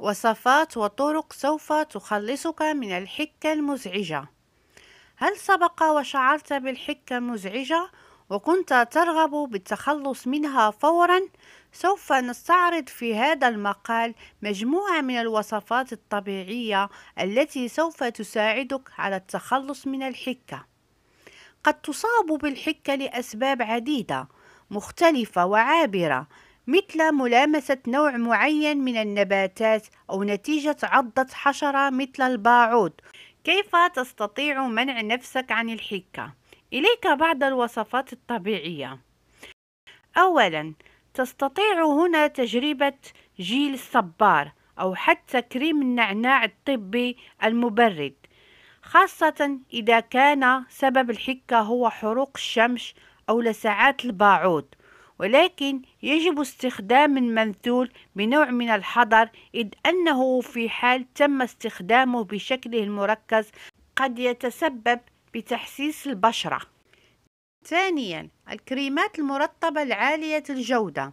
وصفات وطرق سوف تخلصك من الحكة المزعجة هل سبق وشعرت بالحكة المزعجة وكنت ترغب بالتخلص منها فورا سوف نستعرض في هذا المقال مجموعة من الوصفات الطبيعية التي سوف تساعدك على التخلص من الحكة قد تصاب بالحكة لأسباب عديدة مختلفة وعابرة مثل ملامسة نوع معين من النباتات أو نتيجة عضة حشرة مثل الباعوض كيف تستطيع منع نفسك عن الحكة؟ إليك بعض الوصفات الطبيعية أولا تستطيع هنا تجربة جيل الصبار أو حتى كريم النعناع الطبي المبرد خاصة إذا كان سبب الحكة هو حروق الشمس أو لسعات الباعوض ولكن يجب استخدام المنثول بنوع من الحذر إذ أنه في حال تم استخدامه بشكله المركز قد يتسبب بتحسيس البشرة ثانيا الكريمات المرطبة العالية الجودة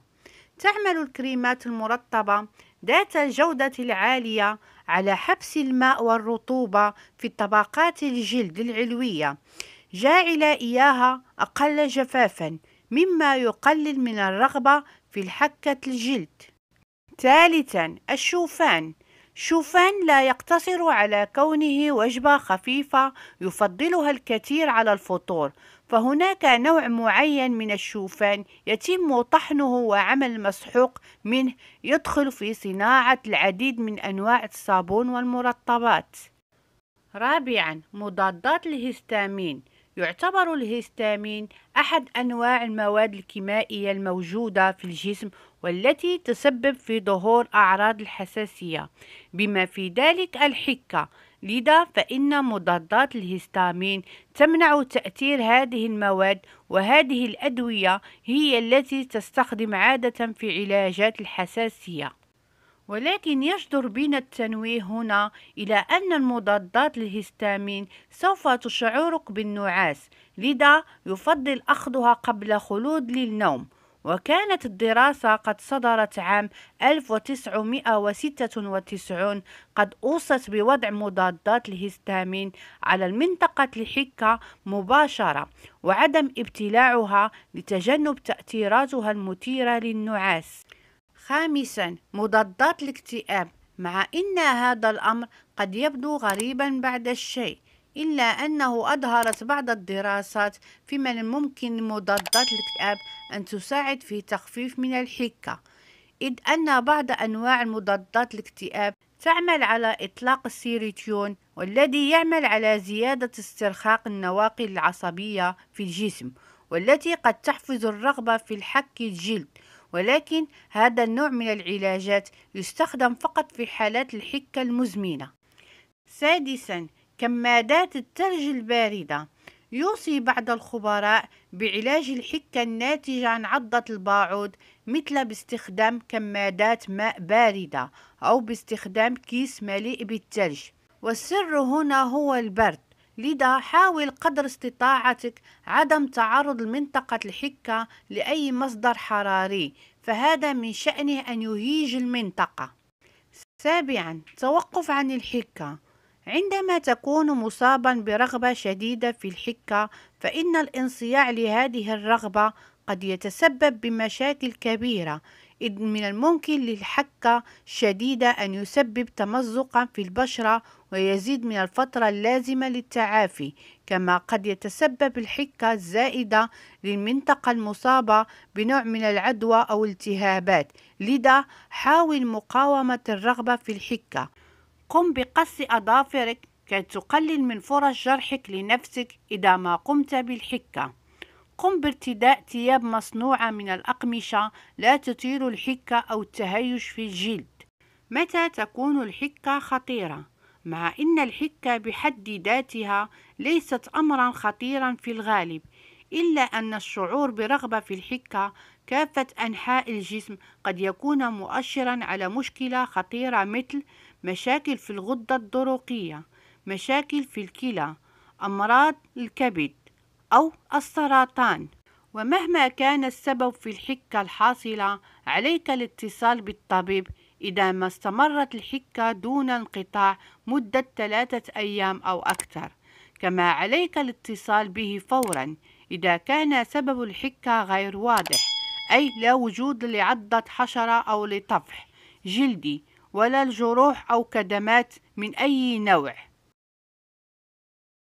تعمل الكريمات المرطبة ذات الجودة العالية على حبس الماء والرطوبة في طبقات الجلد العلوية جاعل إياها أقل جفافا مما يقلل من الرغبة في الحكة الجلد ثالثا الشوفان شوفان لا يقتصر على كونه وجبة خفيفة يفضلها الكثير على الفطور فهناك نوع معين من الشوفان يتم طحنه وعمل مسحوق منه يدخل في صناعة العديد من أنواع الصابون والمرطبات رابعا مضادات الهستامين يعتبر الهستامين أحد أنواع المواد الكيميائية الموجودة في الجسم والتي تسبب في ظهور أعراض الحساسية بما في ذلك الحكة لذا فإن مضادات الهستامين تمنع تأثير هذه المواد وهذه الأدوية هي التي تستخدم عادة في علاجات الحساسية ولكن يجدر بنا التنويه هنا إلى أن المضادات للهستامين سوف تشعرك بالنعاس لذا يفضل أخذها قبل خلود للنوم وكانت الدراسة قد صدرت عام 1996 قد أوصت بوضع مضادات الهستامين على المنطقة الحكة مباشرة وعدم ابتلاعها لتجنب تأثيراتها المثيرة للنعاس خامسا مضادات الاكتئاب مع أن هذا الأمر قد يبدو غريبا بعد الشيء إلا أنه أظهرت بعض الدراسات في من الممكن مضادات الاكتئاب أن تساعد في تخفيف من الحكة إذ أن بعض أنواع مضادات الاكتئاب تعمل على إطلاق السيروتون والذي يعمل على زيادة استرخاء النواقل العصبية في الجسم والتي قد تحفز الرغبة في الحك الجلد ولكن هذا النوع من العلاجات يستخدم فقط في حالات الحكة المزمنة سادسا كمادات الثلج الباردة يوصي بعض الخبراء بعلاج الحكة الناتجة عن عضة الباعود مثل باستخدام كمادات ماء باردة أو باستخدام كيس مليء بالثلج والسر هنا هو البرد لذا حاول قدر استطاعتك عدم تعرض منطقة الحكة لأي مصدر حراري فهذا من شأنه أن يهيج المنطقة سابعا توقف عن الحكة عندما تكون مصابا برغبة شديدة في الحكة فإن الانصياع لهذه الرغبة قد يتسبب بمشاكل كبيرة إذ من الممكن للحكة الشديدة أن يسبب تمزقا في البشرة ويزيد من الفترة اللازمة للتعافي كما قد يتسبب الحكة الزائدة للمنطقة المصابة بنوع من العدوى أو التهابات لذا حاول مقاومة الرغبة في الحكة قم بقص أظافرك كي تقلل من فرص جرحك لنفسك إذا ما قمت بالحكة قم بارتداء ثياب مصنوعة من الأقمشة لا تثير الحكة أو التهيج في الجلد متى تكون الحكة خطيرة؟ مع أن الحكة بحد ذاتها ليست أمرا خطيرا في الغالب إلا أن الشعور برغبة في الحكة كافة أنحاء الجسم قد يكون مؤشرا على مشكلة خطيرة مثل مشاكل في الغدة الدرقية، مشاكل في الكلى أمراض الكبد أو السرطان ومهما كان السبب في الحكة الحاصلة عليك الاتصال بالطبيب إذا ما استمرت الحكة دون انقطاع مدة ثلاثة أيام أو أكثر كما عليك الاتصال به فورا إذا كان سبب الحكة غير واضح أي لا وجود لعضة حشرة أو لطفح جلدي ولا الجروح أو كدمات من أي نوع